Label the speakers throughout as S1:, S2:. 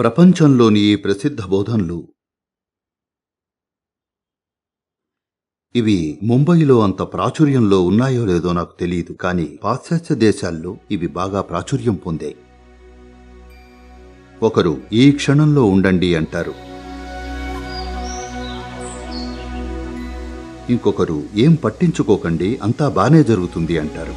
S1: ప్రపంచంలోని ఈ ప్రసిద్ధ బోధనలు ఇవి ముంబైలో అంత ప్రాచుర్యంలో ఉన్నాయో లేదో నాకు తెలియదు కానీ పాశ్చాత్య దేశాల్లో ఇవి బాగా ప్రాచుర్యం పొందాయి ఒకరు ఈ క్షణంలో ఉండండి అంటారు ఇంకొకరు ఏం పట్టించుకోకండి అంతా బానే జరుగుతుంది అంటారు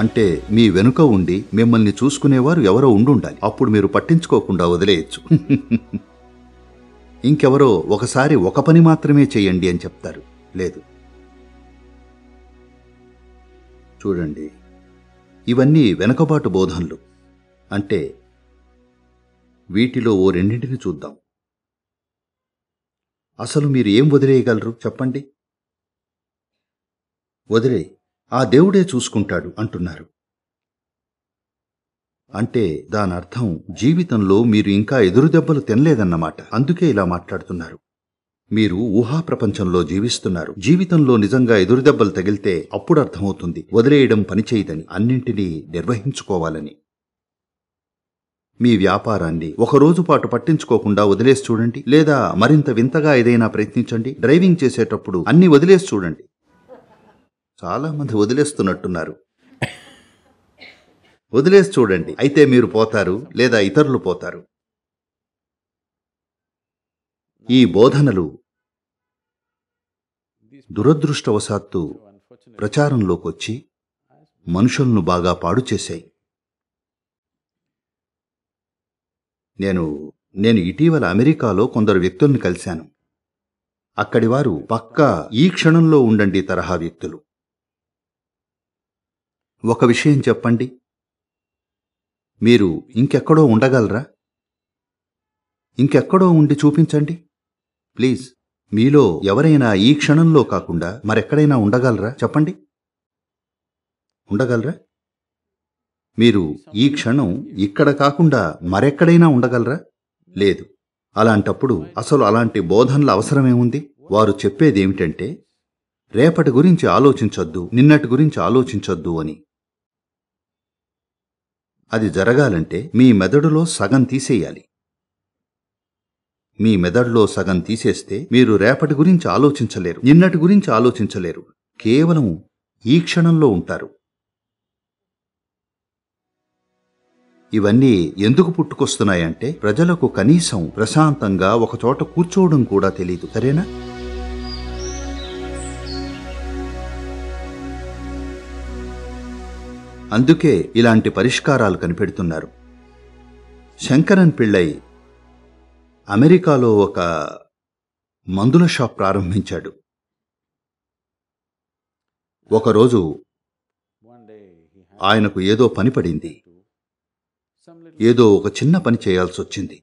S1: అంటే మీ వెనుక ఉండి మిమ్మల్ని చూసుకునేవారు ఎవరో ఉండుండాలి అప్పుడు మీరు పట్టించుకోకుండా వదిలేయచ్చు ఇంకెవరో ఒకసారి ఒక పని మాత్రమే చేయండి అని చెప్తారు లేదు చూడండి ఇవన్నీ వెనకబాటు బోధనలు అంటే వీటిలో ఓ రెండింటిని చూద్దాం అసలు మీరు ఏం వదిలేయగలరు చెప్పండి వదిలేయి ఆ దేవుడే చూసుకుంటాడు అంటున్నారు అంటే దానర్థం జీవితంలో మీరు ఇంకా ఎదురుదెబ్బలు తినలేదన్నమాట అందుకే ఇలా మాట్లాడుతున్నారు మీరు ఊహా ప్రపంచంలో జీవిస్తున్నారు జీవితంలో నిజంగా ఎదురుదెబ్బలు తగిలితే అప్పుడు అర్థమవుతుంది వదిలేయడం పనిచేయదని అన్నింటినీ నిర్వహించుకోవాలని మీ వ్యాపారాన్ని ఒకరోజు పాటు పట్టించుకోకుండా వదిలేసి చూడండి లేదా మరింత వింతగా ఏదైనా ప్రయత్నించండి డ్రైవింగ్ చేసేటప్పుడు అన్ని వదిలేసి చూడండి చాలామంది వదిలేస్తున్నట్టున్నారు వదిలేసి చూడండి అయితే మీరు పోతారు లేదా ఇతరులు పోతారు ఈ బోధనలు దురదృష్టవశాత్తు ప్రచారంలోకి వచ్చి మనుషులను బాగా పాడు చేశాయి నేను నేను ఇటీవల అమెరికాలో కొందరు వ్యక్తుల్ని కలిశాను అక్కడి వారు పక్కా ఈ క్షణంలో ఉండండి తరహా వ్యక్తులు ఒక విషయం చెప్పండి మీరు ఇంకెక్కడో ఉండగలరా ఇంకెక్కడో ఉండి చూపించండి ప్లీజ్ మీలో ఎవరైనా ఈ క్షణంలో కాకుండా మరెక్కడైనా ఉండగలరా చెప్పండి ఉండగలరా మీరు ఈ క్షణం ఇక్కడ కాకుండా మరెక్కడైనా ఉండగలరా లేదు అలాంటప్పుడు అసలు అలాంటి బోధనల అవసరమేముంది వారు చెప్పేదేమిటంటే రేపటి గురించి ఆలోచించొద్దు నిన్నటి గురించి ఆలోచించొద్దు అని అది జరగాలంటే మీ మెదడులో సగం తీసేయాలి మీ మెదడులో సగం తీసేస్తే మీరు రేపటి గురించి ఆలోచించలేరు నిన్నటి గురించి ఆలోచించలేరు కేవలం ఈ క్షణంలో ఉంటారు ఇవన్నీ ఎందుకు పుట్టుకొస్తున్నాయంటే ప్రజలకు కనీసం ప్రశాంతంగా ఒకచోట కూర్చోవడం కూడా తెలియదు సరేనా అందుకే ఇలాంటి పరిష్కారాలు కనిపెడుతున్నారు శంకరన్ పిళ్ళై అమెరికాలో ఒక మందుల షాప్ ప్రారంభించాడు ఒకరోజు ఆయనకు ఏదో పని పడింది ఏదో ఒక చిన్న పని చేయాల్సి వచ్చింది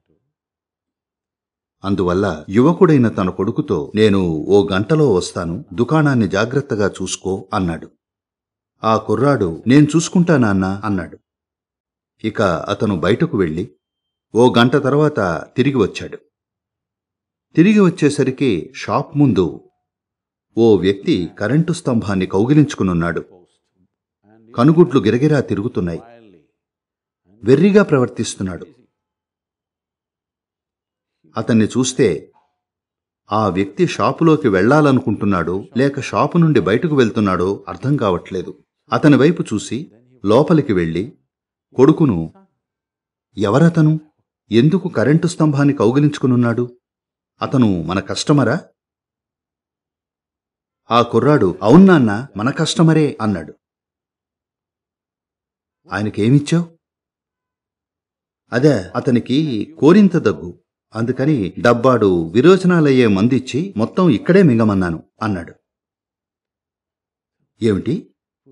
S1: అందువల్ల యువకుడైన తన కొడుకుతో నేను ఓ గంటలో వస్తాను దుకాణాన్ని జాగ్రత్తగా చూసుకో అన్నాడు ఆ కుర్రాడు నేను చూసుకుంటా అన్నాడు ఇక అతను బయటకు వెళ్ళి ఓ గంట తర్వాత తిరిగి వచ్చాడు తిరిగి వచ్చేసరికి షాప్ ముందు ఓ వ్యక్తి కరెంటు స్తంభాన్ని కౌగిలించుకునున్నాడు కనుగుట్లు గిరగిరా తిరుగుతున్నాయి వెర్రిగా ప్రవర్తిస్తున్నాడు అతన్ని చూస్తే ఆ వ్యక్తి షాపులోకి వెళ్లాలనుకుంటున్నాడు లేక షాపు నుండి బయటకు వెళ్తున్నాడో అర్థం కావట్లేదు అతని వైపు చూసి లోపలికి వెళ్ళి కొడుకును ఎవరతను ఎందుకు కరెంటు స్తంభాన్ని కౌగిలించుకునున్నాడు అతను మన కస్టమరా ఆ కుర్రాడు అవునాన్న మన కస్టమరే అన్నాడు ఆయనకేమిచ్చావు అదే అతనికి కోరింత దగ్గు అందుకని డబ్బాడు విరోచనాలయ్యే మందిచ్చి మొత్తం ఇక్కడే మింగమన్నాను అన్నాడు ఏమిటి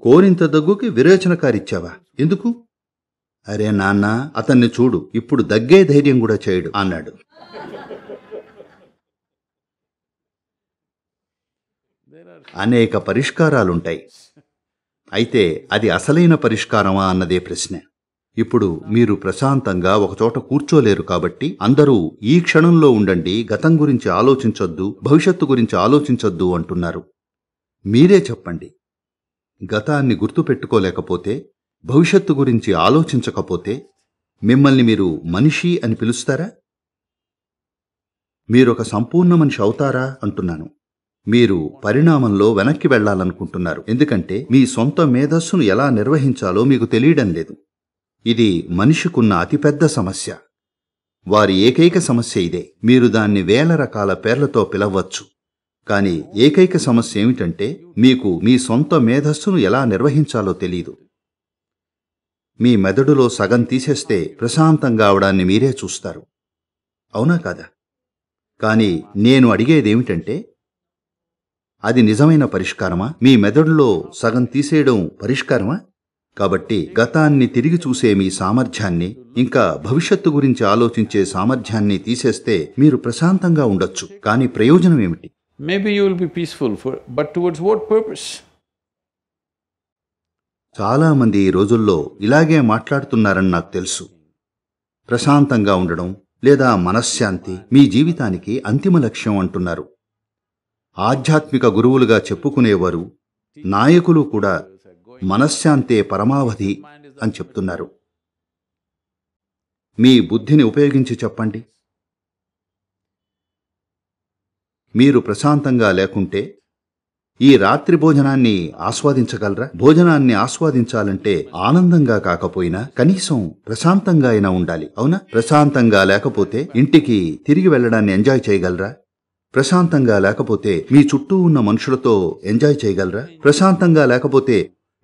S1: కోరింత దగ్గుకి విరేచనకారిచ్చావా ఎందుకు అరే నాన్న అతన్ని చూడు ఇప్పుడు దగ్గే ధైర్యం కూడా చేయడు అన్నాడు అనేక పరిష్కారాలుంటాయి అయితే అది అసలైన పరిష్కారమా అన్నదే ప్రశ్నే ఇప్పుడు మీరు ప్రశాంతంగా ఒకచోట కూర్చోలేరు కాబట్టి అందరూ ఈ క్షణంలో ఉండండి గతం గురించి ఆలోచించొద్దు భవిష్యత్తు గురించి ఆలోచించొద్దు అంటున్నారు మీరే చెప్పండి గతాన్ని గుర్తుపెట్టుకోలేకపోతే భవిష్యత్తు గురించి ఆలోచించకపోతే మిమ్మల్ని మీరు మనిషి అని పిలుస్తారా మీరొక సంపూర్ణ మనిషి అవుతారా అంటున్నాను మీరు పరిణామంలో వెనక్కి వెళ్లాలనుకుంటున్నారు ఎందుకంటే మీ సొంత మేధస్సును ఎలా నిర్వహించాలో మీకు తెలియడం లేదు ఇది మనిషికున్న అతిపెద్ద సమస్య వారి ఏకైక సమస్య ఇదే మీరు దాన్ని వేల రకాల పేర్లతో పిలవచ్చు కానీ ఏకైక సమస్య ఏమిటంటే మీకు మీ సొంత మేధస్సును ఎలా నిర్వహించాలో తెలీదు మీ మెదడులో సగం తీసేస్తే ప్రశాంతంగా అవడాన్ని మీరే చూస్తారు అవునా కాదా కానీ నేను అడిగేదేమిటంటే అది నిజమైన పరిష్కారమా మీ మెదడులో సగం తీసేయడం పరిష్కారమా కాబట్టి గతాన్ని తిరిగి చూసే మీ సామర్థ్యాన్ని ఇంకా భవిష్యత్తు గురించి ఆలోచించే సామర్థ్యాన్ని తీసేస్తే మీరు ప్రశాంతంగా ఉండొచ్చు కానీ ప్రయోజనం ఏమిటి maybe you will be peaceful for… but towards what purpose? చాలామంది ఈ రోజుల్లో ఇలాగే మాట్లాడుతున్నారని నాకు తెలుసు ప్రశాంతంగా ఉండడం లేదా మనశ్శాంతి మీ జీవితానికి అంతిమ లక్ష్యం అంటున్నారు ఆధ్యాత్మిక గురువులుగా చెప్పుకునేవారు నాయకులు కూడా మనశ్శాంతే పరమావధి అని చెప్తున్నారు మీ బుద్ధిని ఉపయోగించి చెప్పండి మీరు ప్రశాంతంగా లేకుంటే ఈ రాత్రి భోజనాన్ని ఆస్వాదించగలరా భోజనాన్ని ఆస్వాదించాలంటే ఆనందంగా కాకపోయినా కనీసం ప్రశాంతంగా అయినా ఉండాలి అవునా ప్రశాంతంగా లేకపోతే ఇంటికి తిరిగి వెళ్లడాన్ని ఎంజాయ్ చేయగలరా ప్రశాంతంగా లేకపోతే మీ చుట్టూ ఉన్న మనుషులతో ఎంజాయ్ చేయగలరా ప్రశాంతంగా లేకపోతే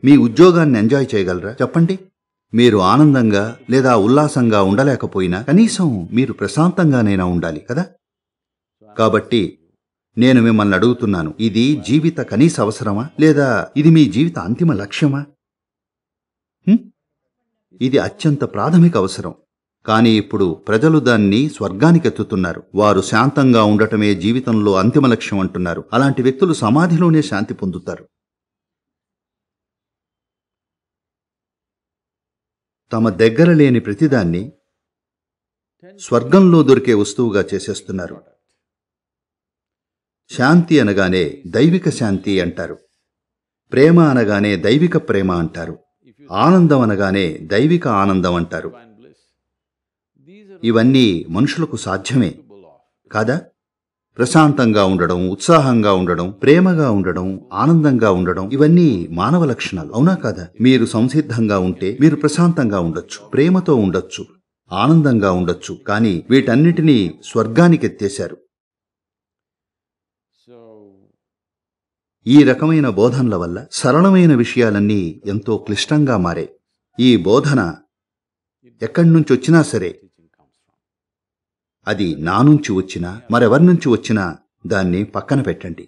S1: మీ ఉద్యోగాన్ని ఎంజాయ్ చేయగలరా చెప్పండి మీరు ఆనందంగా లేదా ఉల్లాసంగా ఉండలేకపోయినా కనీసం మీరు ప్రశాంతంగానైనా ఉండాలి కదా కాబట్టి నేను మిమ్మల్ని అడుగుతున్నాను ఇది జీవిత కనీస అవసరమా లేదా ఇది మీ జీవిత అంతిమ లక్ష్యమా ఇది అత్యంత ప్రాథమిక అవసరం కానీ ఇప్పుడు ప్రజలు దాన్ని స్వర్గానికెత్తుతున్నారు వారు శాంతంగా ఉండటమే జీవితంలో అంతిమ లక్ష్యం అంటున్నారు అలాంటి వ్యక్తులు సమాధిలోనే శాంతి పొందుతారు తమ దగ్గర లేని ప్రతిదాన్ని స్వర్గంలో దొరికే వస్తువుగా చేసేస్తున్నారు శాంతి అనగానే దైవిక శాంతి అంటారు ప్రేమ అనగానే దైవిక ప్రేమ అంటారు ఆనందం అనగానే దైవిక ఆనందం అంటారు ఇవన్నీ మనుషులకు సాధ్యమే కాదా ప్రశాంతంగా ఉండడం ఉత్సాహంగా ఉండడం ప్రేమగా ఉండడం ఆనందంగా ఉండడం ఇవన్నీ మానవ లక్షణాలు అవునా కాదా మీరు సంసిద్ధంగా ఉంటే మీరు ప్రశాంతంగా ఉండొచ్చు ప్రేమతో ఉండొచ్చు ఆనందంగా ఉండొచ్చు కానీ వీటన్నిటినీ ఎత్తేశారు ఈ రకమైన బోధనల వల్ల సరళమైన విషయాలన్నీ ఎంతో క్లిష్టంగా మారే ఈ బోధన ఎక్కడి నుంచి వచ్చినా సరే అది నా నుంచి వచ్చినా మరెవరి నుంచి వచ్చినా దాన్ని పక్కన పెట్టండి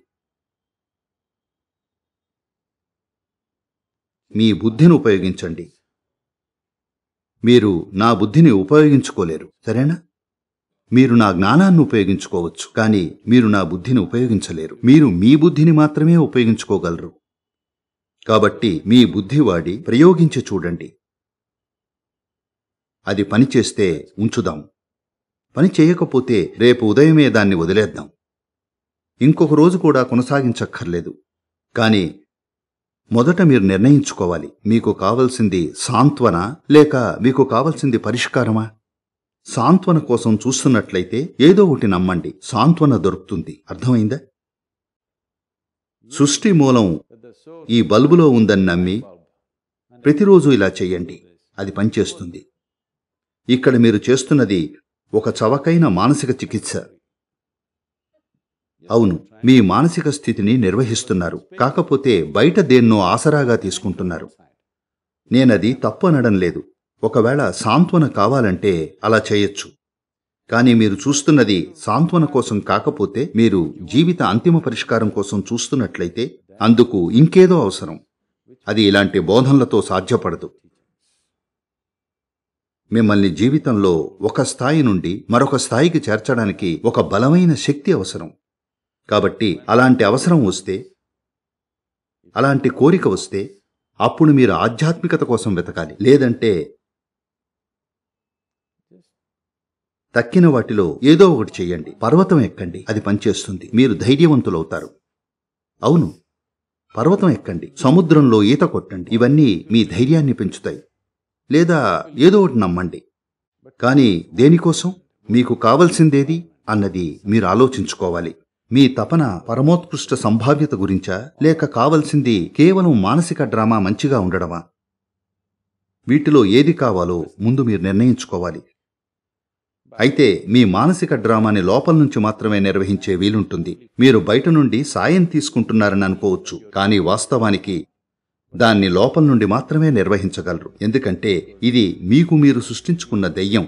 S1: మీ బుద్ధిని ఉపయోగించండి మీరు నా బుద్ధిని ఉపయోగించుకోలేరు సరేనా మీరు నా జ్ఞానాన్ని ఉపయోగించుకోవచ్చు కానీ మీరు నా బుద్ధిని ఉపయోగించలేరు మీరు మీ బుద్ధిని మాత్రమే ఉపయోగించుకోగలరు కాబట్టి మీ బుద్ధి వాడి ప్రయోగించి చూడండి అది పనిచేస్తే ఉంచుదాం పని చేయకపోతే రేపు ఉదయమే దాన్ని వదిలేద్దాం ఇంకొక రోజు కూడా కొనసాగించక్కర్లేదు కానీ మొదట మీరు నిర్ణయించుకోవాలి మీకు కావలసింది సాంత్వన లేక మీకు కావలసింది పరిష్కారమా సాంత్వన కోసం చూస్తున్నట్లయితే ఏదో ఒకటి నమ్మండి సాంత్వన దొరుకుతుంది అర్థమైందా సృష్టి మూలం ఈ బల్బులో ఉందని నమ్మి ప్రతిరోజు ఇలా చేయండి అది పనిచేస్తుంది ఇక్కడ మీరు చేస్తున్నది ఒక చవకైన మానసిక చికిత్స అవును మీ మానసిక స్థితిని నిర్వహిస్తున్నారు కాకపోతే బయట దేన్నో ఆసరాగా తీసుకుంటున్నారు నేనది తప్పు అనడం లేదు ఒకవేళ సాంత్వన కావాలంటే అలా చేయొచ్చు కానీ మీరు చూస్తున్నది సాంత్వన కోసం కాకపోతే మీరు జీవిత అంతిమ పరిష్కారం కోసం చూస్తున్నట్లయితే అందుకు ఇంకేదో అవసరం అది ఇలాంటి బోధనలతో సాధ్యపడదు మిమ్మల్ని జీవితంలో ఒక స్థాయి నుండి మరొక స్థాయికి చేర్చడానికి ఒక బలమైన శక్తి అవసరం కాబట్టి అలాంటి అవసరం వస్తే అలాంటి కోరిక వస్తే అప్పుడు మీరు ఆధ్యాత్మికత కోసం వెతకాలి లేదంటే తక్కిన వాటిలో ఏదో ఒకటి చేయండి పర్వతం ఎక్కండి అది పనిచేస్తుంది మీరు ధైర్యవంతులవుతారు అవును పర్వతం ఎక్కండి సముద్రంలో ఈత కొట్టండి ఇవన్నీ మీ ధైర్యాన్ని పెంచుతాయి లేదా ఏదో ఒకటి నమ్మండి కానీ దేనికోసం మీకు కావలసిందేది అన్నది మీరు ఆలోచించుకోవాలి మీ తపన పరమోత్కృష్ట సంభావ్యత గురించా లేక కావలసింది కేవలం మానసిక డ్రామా మంచిగా ఉండడమా వీటిలో ఏది కావాలో ముందు మీరు నిర్ణయించుకోవాలి అయితే మీ మానసిక డ్రామాని లోపల నుంచి మాత్రమే నిర్వహించే వీలుంటుంది మీరు బయట నుండి సాయం తీసుకుంటున్నారని అనుకోవచ్చు కానీ వాస్తవానికి దాన్ని లోపల నుండి మాత్రమే నిర్వహించగలరు ఎందుకంటే ఇది మీకు మీరు సృష్టించుకున్న దెయ్యం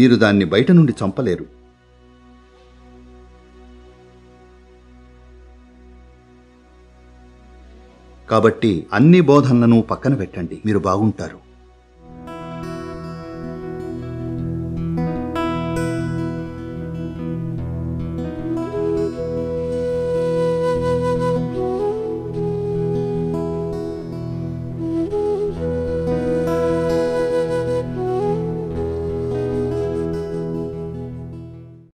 S1: మీరు దాన్ని బయట నుండి చంపలేరు కాబట్టి అన్ని బోధనలను పక్కన పెట్టండి మీరు బాగుంటారు